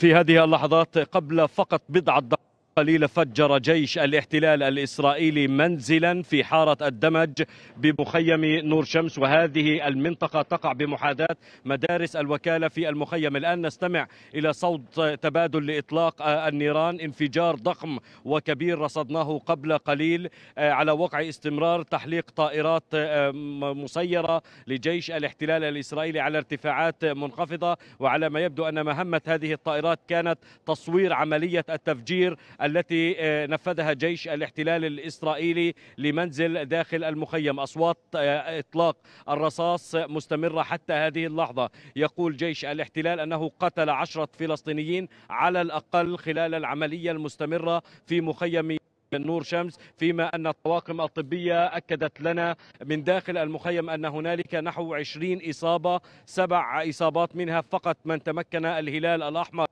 في هذه اللحظات قبل فقط بضعة دقائق قليل فجر جيش الاحتلال الإسرائيلي منزلا في حارة الدمج بمخيم نور شمس وهذه المنطقة تقع بمحاذاة مدارس الوكالة في المخيم الآن نستمع إلى صوت تبادل لإطلاق النيران انفجار ضخم وكبير رصدناه قبل قليل آه، على وقع استمرار تحليق طائرات آه، مسيرة لجيش الاحتلال الإسرائيلي على ارتفاعات منخفضة وعلى ما يبدو أن مهمة هذه الطائرات كانت تصوير عملية التفجير التي آه، نفذها جيش الاحتلال الإسرائيلي لمنزل داخل المخيم أصوات آه، إطلاق الرصاص مستمرة حتى هذه اللحظة يقول جيش الاحتلال أنه قتل عشرة فلسطينيين على الأقل خلال العملية المستمرة في مخيم من نور شمس فيما أن الطواقم الطبية أكدت لنا من داخل المخيم أن هنالك نحو 20 إصابة سبع إصابات منها فقط من تمكن الهلال الأحمر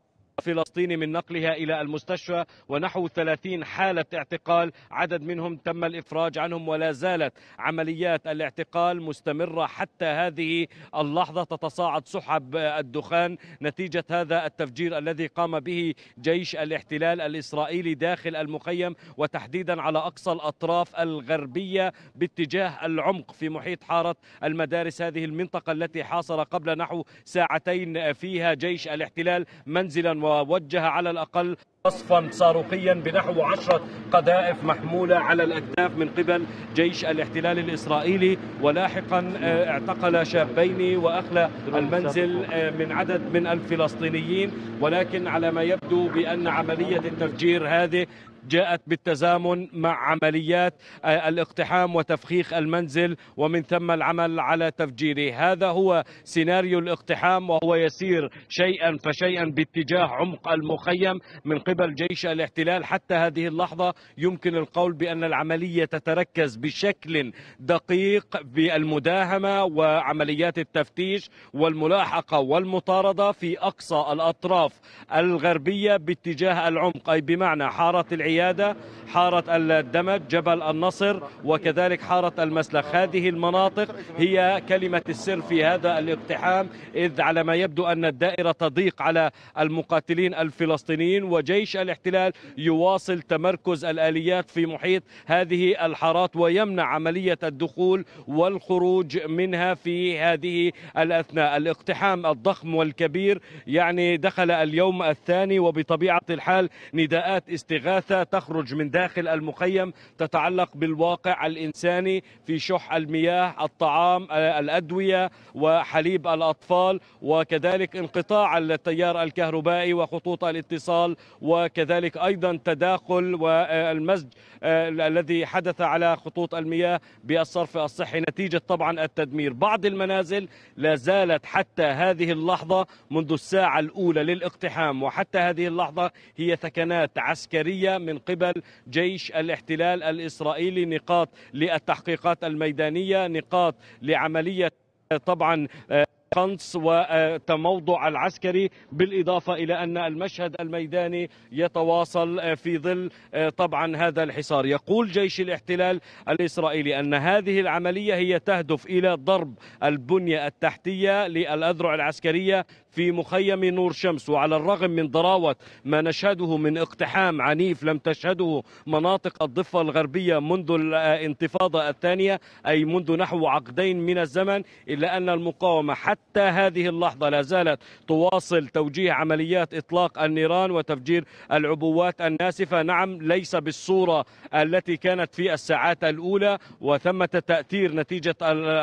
فلسطيني من نقلها إلى المستشفى ونحو 30 حالة اعتقال عدد منهم تم الإفراج عنهم ولا زالت عمليات الاعتقال مستمرة حتى هذه اللحظة تتصاعد سحب الدخان نتيجة هذا التفجير الذي قام به جيش الاحتلال الإسرائيلي داخل المخيم وتحديدا على أقصى الأطراف الغربية باتجاه العمق في محيط حارة المدارس هذه المنطقة التي حاصر قبل نحو ساعتين فيها جيش الاحتلال منزلا و ووجه على الأقل قصفا صاروخيا بنحو عشرة قذائف محمولة على الأكتاف من قبل جيش الاحتلال الإسرائيلي ولاحقا آه، اعتقل شابين وأخلى المنزل آه، من عدد من الفلسطينيين ولكن على ما يبدو بأن عملية التفجير هذه جاءت بالتزامن مع عمليات آه، الاقتحام وتفخيخ المنزل ومن ثم العمل على تفجيره هذا هو سيناريو الاقتحام وهو يسير شيئا فشيئا باتجاه عمق المخيم من قبل جيش الاحتلال حتى هذه اللحظة يمكن القول بأن العملية تتركز بشكل دقيق بالمداهمة وعمليات التفتيش والملاحقة والمطاردة في أقصى الأطراف الغربية باتجاه العمق أي بمعنى حارة العيادة القيادة حارة الدمج جبل النصر وكذلك حارة المسلخ هذه المناطق هي كلمة السر في هذا الاقتحام إذ على ما يبدو أن الدائرة تضيق على المقاتلين الفلسطينيين وجيش الاحتلال يواصل تمركز الآليات في محيط هذه الحارات ويمنع عملية الدخول والخروج منها في هذه الأثناء الاقتحام الضخم والكبير يعني دخل اليوم الثاني وبطبيعة الحال نداءات استغاثة تخرج من داخل المخيم تتعلق بالواقع الإنساني في شح المياه الطعام آه، الأدوية وحليب الأطفال وكذلك انقطاع التيار الكهربائي وخطوط الاتصال وكذلك أيضا تداخل والمزج آه، الذي حدث على خطوط المياه بالصرف الصحي نتيجة طبعا التدمير بعض المنازل لا زالت حتى هذه اللحظة منذ الساعة الأولى للاقتحام وحتى هذه اللحظة هي ثكنات عسكرية من قبل جيش الاحتلال الاسرائيلي نقاط للتحقيقات الميدانيه نقاط لعمليه طبعا آه، قنص والتموضع العسكري بالإضافة إلى أن المشهد الميداني يتواصل في ظل طبعا هذا الحصار يقول جيش الاحتلال الإسرائيلي أن هذه العملية هي تهدف إلى ضرب البنية التحتية للأذرع العسكرية في مخيم نور شمس وعلى الرغم من ضراوة ما نشهده من اقتحام عنيف لم تشهده مناطق الضفة الغربية منذ الانتفاضة الثانية أي منذ نحو عقدين من الزمن إلا أن المقاومة حتى حتى هذه اللحظة لا زالت تواصل توجيه عمليات إطلاق النيران وتفجير العبوات الناسفة نعم ليس بالصورة التي كانت في الساعات الأولى وثمة تأثير نتيجة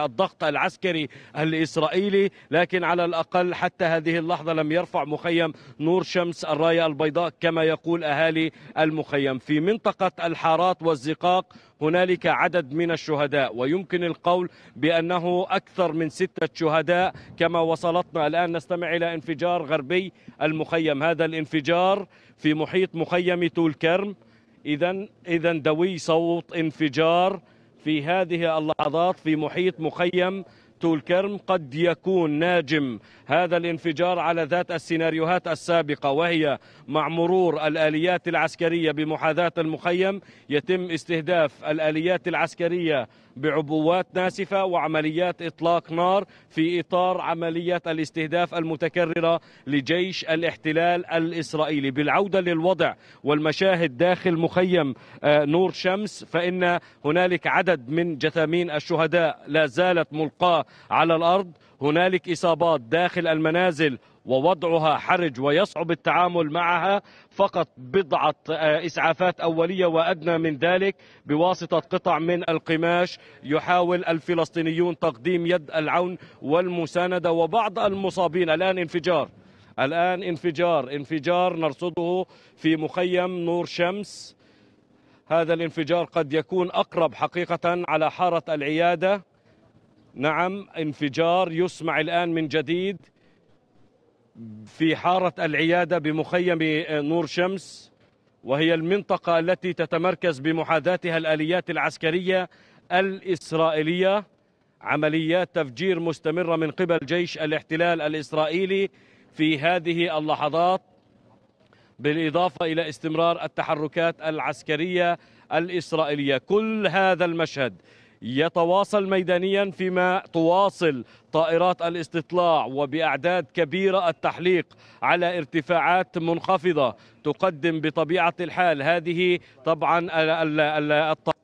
الضغط العسكري الإسرائيلي لكن على الأقل حتى هذه اللحظة لم يرفع مخيم نور شمس الراية البيضاء كما يقول أهالي المخيم في منطقة الحارات والزقاق هنالك عدد من الشهداء ويمكن القول بأنه أكثر من ستة شهداء كما وصلتنا الآن نستمع إلى انفجار غربي المخيم هذا الانفجار في محيط مخيم طول كرم إذا إذا دوي صوت انفجار في هذه اللحظات في محيط مخيم الكرم قد يكون ناجم هذا الانفجار على ذات السيناريوهات السابقة وهي مع مرور الآليات العسكرية بمحاذاة المخيم يتم استهداف الآليات العسكرية بعبوات ناسفة وعمليات إطلاق نار في إطار عملية الاستهداف المتكررة لجيش الاحتلال الإسرائيلي بالعودة للوضع والمشاهد داخل مخيم آه، نور شمس فإن هنالك عدد من جثامين الشهداء لا زالت ملقاة على الأرض هنالك إصابات داخل المنازل ووضعها حرج ويصعب التعامل معها فقط بضعة آه، إسعافات أولية وأدنى من ذلك بواسطة قطع من القماش يحاول الفلسطينيون تقديم يد العون والمساندة وبعض المصابين الآن انفجار الآن انفجار انفجار نرصده في مخيم نور شمس هذا الانفجار قد يكون أقرب حقيقة على حارة العيادة نعم انفجار يسمع الآن من جديد في حارة العيادة بمخيم نور شمس وهي المنطقة التي تتمركز بمحاذاتها الآليات العسكرية الإسرائيلية عمليات تفجير مستمرة من قبل جيش الاحتلال الإسرائيلي في هذه اللحظات بالإضافة إلى استمرار التحركات العسكرية الإسرائيلية كل هذا المشهد يتواصل ميدانيا فيما تواصل طائرات الاستطلاع وبأعداد كبيرة التحليق على ارتفاعات منخفضة تقدم بطبيعة الحال هذه طبعا الطائرات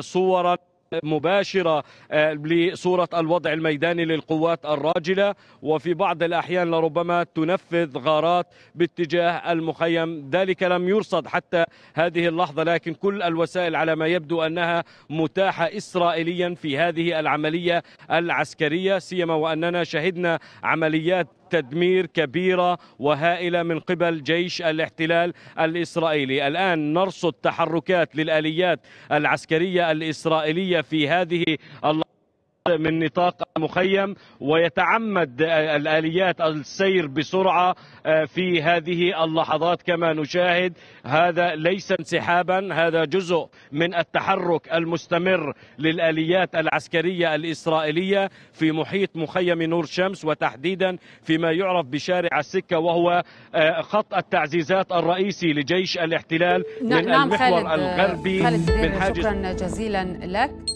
صورا مباشرة آه، لصورة الوضع الميداني للقوات الراجلة وفي بعض الأحيان لربما تنفذ غارات باتجاه المخيم ذلك لم يرصد حتى هذه اللحظة لكن كل الوسائل على ما يبدو أنها متاحة إسرائيليا في هذه العملية العسكرية سيما وأننا شهدنا عمليات تدمير كبيرة وهائلة من قبل جيش الاحتلال الإسرائيلي الآن نرصد تحركات للآليات العسكرية الإسرائيلية في هذه الله من نطاق المخيم ويتعمد الآليات السير بسرعة آه، في هذه اللحظات كما نشاهد هذا ليس انسحابا هذا جزء من التحرك المستمر للآليات العسكرية الإسرائيلية في محيط مخيم نور شمس وتحديدا فيما يعرف بشارع السكة وهو آه، خط التعزيزات الرئيسي لجيش الاحتلال نعم، من نعم المحور خالد الغربي خالد من حاجز شكرا جزيلا لك